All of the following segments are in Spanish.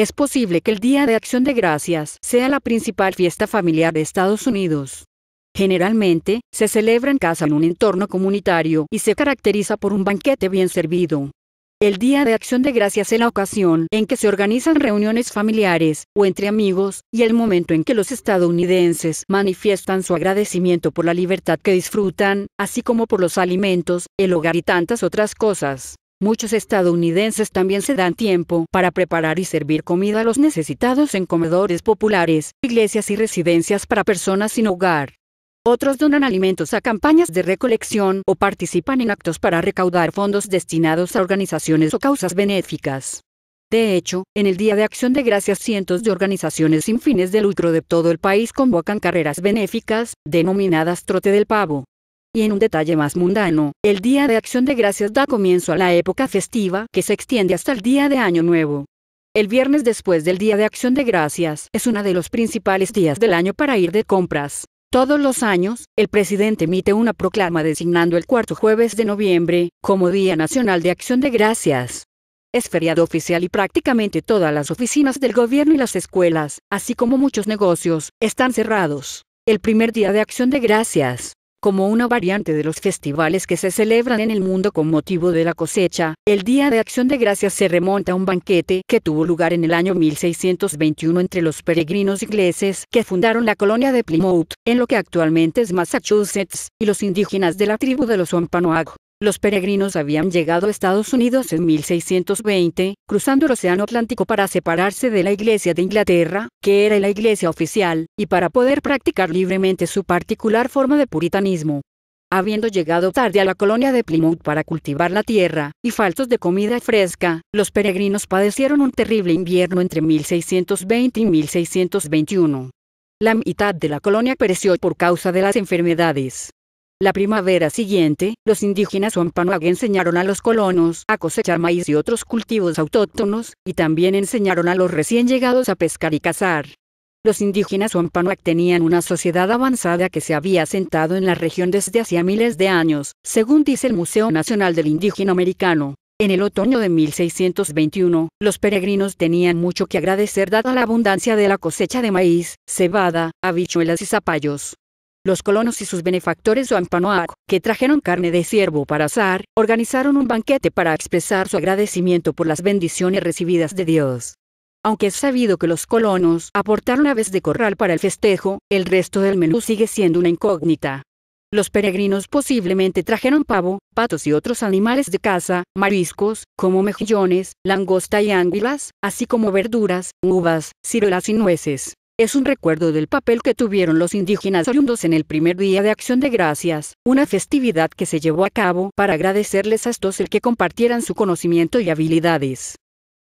Es posible que el Día de Acción de Gracias sea la principal fiesta familiar de Estados Unidos. Generalmente, se celebra en casa en un entorno comunitario y se caracteriza por un banquete bien servido. El Día de Acción de Gracias es la ocasión en que se organizan reuniones familiares o entre amigos y el momento en que los estadounidenses manifiestan su agradecimiento por la libertad que disfrutan, así como por los alimentos, el hogar y tantas otras cosas. Muchos estadounidenses también se dan tiempo para preparar y servir comida a los necesitados en comedores populares, iglesias y residencias para personas sin hogar. Otros donan alimentos a campañas de recolección o participan en actos para recaudar fondos destinados a organizaciones o causas benéficas. De hecho, en el Día de Acción de Gracias cientos de organizaciones sin fines de lucro de todo el país convocan carreras benéficas, denominadas Trote del Pavo, y en un detalle más mundano, el Día de Acción de Gracias da comienzo a la época festiva que se extiende hasta el día de Año Nuevo. El viernes después del Día de Acción de Gracias es uno de los principales días del año para ir de compras. Todos los años, el presidente emite una proclama designando el cuarto jueves de noviembre como Día Nacional de Acción de Gracias. Es feriado oficial y prácticamente todas las oficinas del gobierno y las escuelas, así como muchos negocios, están cerrados. El primer día de acción de gracias como una variante de los festivales que se celebran en el mundo con motivo de la cosecha, el Día de Acción de Gracias se remonta a un banquete que tuvo lugar en el año 1621 entre los peregrinos ingleses que fundaron la colonia de Plymouth, en lo que actualmente es Massachusetts, y los indígenas de la tribu de los Wampanoag, los peregrinos habían llegado a Estados Unidos en 1620, cruzando el Océano Atlántico para separarse de la Iglesia de Inglaterra, que era la iglesia oficial, y para poder practicar libremente su particular forma de puritanismo. Habiendo llegado tarde a la colonia de Plymouth para cultivar la tierra, y faltos de comida fresca, los peregrinos padecieron un terrible invierno entre 1620 y 1621. La mitad de la colonia pereció por causa de las enfermedades. La primavera siguiente, los indígenas Wampanoag enseñaron a los colonos a cosechar maíz y otros cultivos autóctonos, y también enseñaron a los recién llegados a pescar y cazar. Los indígenas Wampanoag tenían una sociedad avanzada que se había asentado en la región desde hacía miles de años, según dice el Museo Nacional del Indígena Americano. En el otoño de 1621, los peregrinos tenían mucho que agradecer dada la abundancia de la cosecha de maíz, cebada, habichuelas y zapallos los colonos y sus benefactores ampanoac, que trajeron carne de ciervo para asar, organizaron un banquete para expresar su agradecimiento por las bendiciones recibidas de Dios. Aunque es sabido que los colonos aportaron aves de corral para el festejo, el resto del menú sigue siendo una incógnita. Los peregrinos posiblemente trajeron pavo, patos y otros animales de caza, mariscos, como mejillones, langosta y ánguilas, así como verduras, uvas, ciruelas y nueces es un recuerdo del papel que tuvieron los indígenas oriundos en el primer día de Acción de Gracias, una festividad que se llevó a cabo para agradecerles a estos el que compartieran su conocimiento y habilidades.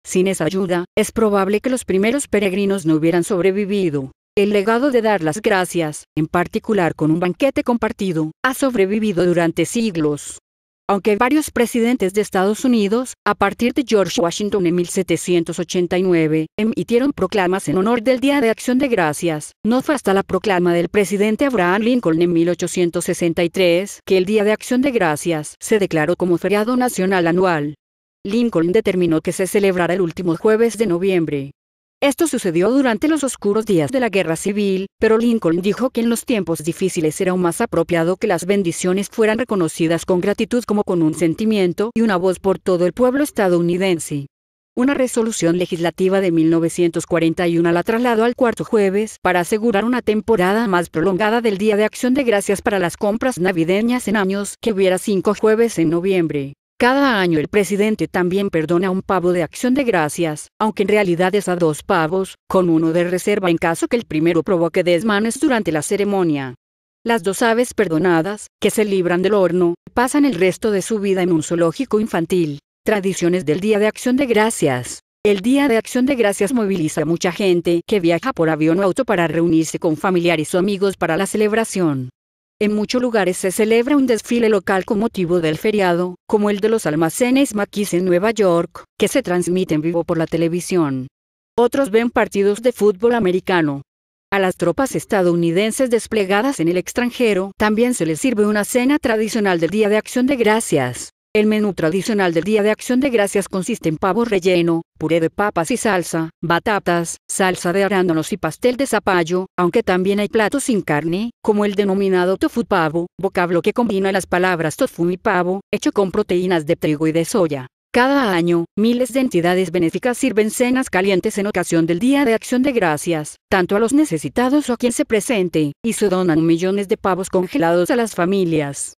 Sin esa ayuda, es probable que los primeros peregrinos no hubieran sobrevivido. El legado de dar las gracias, en particular con un banquete compartido, ha sobrevivido durante siglos. Aunque varios presidentes de Estados Unidos, a partir de George Washington en 1789, emitieron proclamas en honor del Día de Acción de Gracias, no fue hasta la proclama del presidente Abraham Lincoln en 1863 que el Día de Acción de Gracias se declaró como feriado nacional anual. Lincoln determinó que se celebrara el último jueves de noviembre, esto sucedió durante los oscuros días de la guerra civil, pero Lincoln dijo que en los tiempos difíciles era aún más apropiado que las bendiciones fueran reconocidas con gratitud como con un sentimiento y una voz por todo el pueblo estadounidense. Una resolución legislativa de 1941 la trasladó al cuarto jueves para asegurar una temporada más prolongada del Día de Acción de Gracias para las compras navideñas en años que hubiera cinco jueves en noviembre. Cada año el presidente también perdona un pavo de acción de gracias, aunque en realidad es a dos pavos, con uno de reserva en caso que el primero provoque desmanes durante la ceremonia. Las dos aves perdonadas, que se libran del horno, pasan el resto de su vida en un zoológico infantil. Tradiciones del Día de Acción de Gracias. El Día de Acción de Gracias moviliza a mucha gente que viaja por avión o auto para reunirse con familiares o amigos para la celebración. En muchos lugares se celebra un desfile local con motivo del feriado, como el de los almacenes Maquis en Nueva York, que se transmite en vivo por la televisión. Otros ven partidos de fútbol americano. A las tropas estadounidenses desplegadas en el extranjero también se les sirve una cena tradicional del Día de Acción de Gracias. El menú tradicional del Día de Acción de Gracias consiste en pavo relleno, puré de papas y salsa, batatas, salsa de arándanos y pastel de zapallo, aunque también hay platos sin carne, como el denominado tofu pavo, vocablo que combina las palabras tofu y pavo, hecho con proteínas de trigo y de soya. Cada año, miles de entidades benéficas sirven cenas calientes en ocasión del Día de Acción de Gracias, tanto a los necesitados o a quien se presente, y se donan millones de pavos congelados a las familias.